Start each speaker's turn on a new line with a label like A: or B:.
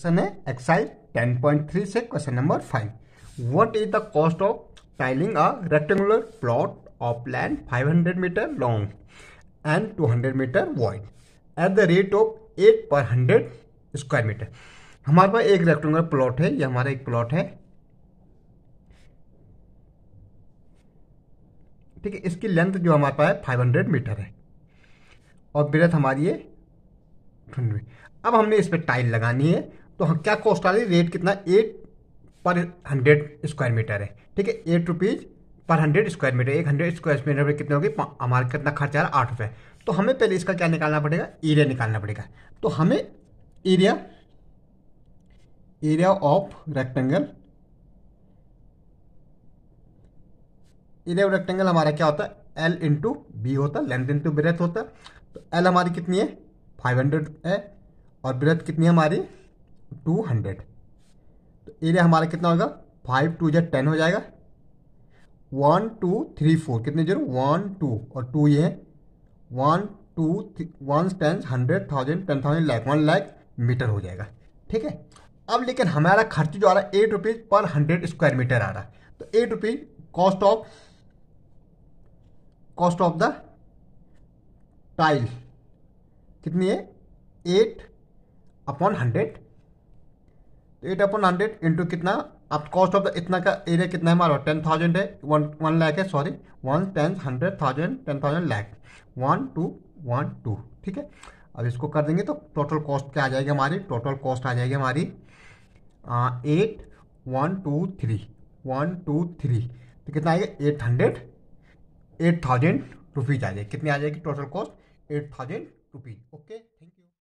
A: section है exercise 10.3 से question number five what is the cost of tiling a rectangular plot of land 500 metre long and 200 metre wide at the rate of eight per hundred square metre हमारे पास एक rectangular plot है ये हमारा एक plot है ठीक है इसकी लेंथ जो हमारे पास है 500 मीटर है और ब्रेथ हमारी है अब हमने इस पर टाइल लगानी है तो हम क्या कॉस्ट आ रही है रेट कितना eight per hundred square metre है ठीक है eight rupees per hundred square metre एक हंड्रेड स्क्वायर मीटर पर कितने होगी हमारा कितना खर्च आ रहा है आठ रुपये तो हमें पहले इसका क्या निकालना पड़ेगा एरिया निकालना पड़ेगा तो हमें area area of rectangle area of rectangle हमारा क्या होता है एल इंटू बी होता है लेंथ इंटू ब्रेथ होता है तो एल हमारी कितनी है फाइव हंड्रेड है और ब्रेथ कितनी है हमारी टू हंड्रेड तो एरिया हमारा कितना होगा फाइव टू जै टेन हो जाएगा वन टू थ्री फोर कितने जीरो वन टू और टू ये है one two one ten hundred thousand ten thousand lakh one lakh metre हो जाएगा ठीक है अब लेकिन हमारा खर्च जो आ रहा है eight rupees per hundred square metre आ रहा है तो eight rupees cost of cost of the tile कितनी है एट अपॉन हंड्रेड तो एट अपन हंड्रेड इंटू कितना आप कॉस्ट ऑफ द इतना का एरिया कितना है हमारा टेन थाउजेंड है वन वन लाख है sorry one ten hundred thousand ten thousand lakh one two one two ठीक है अब इसको कर देंगे तो टोटल कॉस्ट क्या आ जाएगी हमारी टोटल कॉस्ट आ जाएगी हमारी eight one two three one two three तो कितना आएगा eight hundred eight thousand rupees आ जाएगी कितनी आ जाएगी total cost eight thousand rupees okay